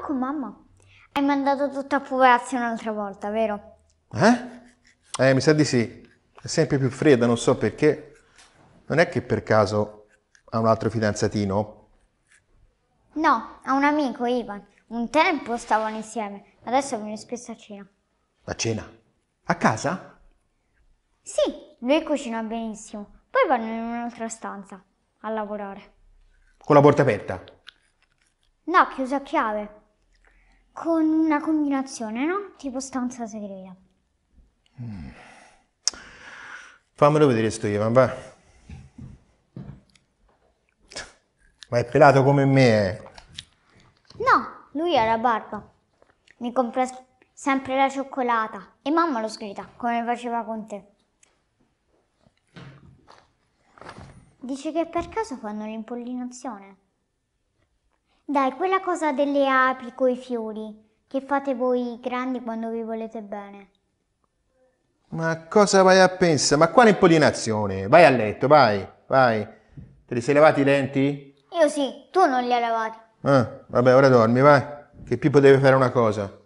con mamma. Hai mandato tutta a pupazzi un'altra volta, vero? Eh? Eh, mi sa di sì. È sempre più fredda, non so perché. Non è che per caso ha un altro fidanzatino? No, ha un amico, Ivan. Un tempo stavano insieme, adesso viene spesso a cena. A cena? A casa? Sì, lui cucina benissimo. Poi vanno in un'altra stanza a lavorare. Con la porta aperta? No, chiusa a chiave con una combinazione, no? Tipo stanza segreta. Mm. Fammelo vedere sto Ivan, va. Ma è pelato come me. Eh. No, lui ha la barba. Mi compra sempre la cioccolata e mamma lo sgrida, come faceva con te. Dice che per caso fanno l'impollinazione. Dai, quella cosa delle api coi fiori, che fate voi grandi quando vi volete bene. Ma cosa vai a pensare? Ma quale impollinazione? Vai a letto, vai, vai. Te li sei lavati i denti? Io sì, tu non li hai lavati. Ah, vabbè, ora dormi, vai. Che Pippo deve fare una cosa.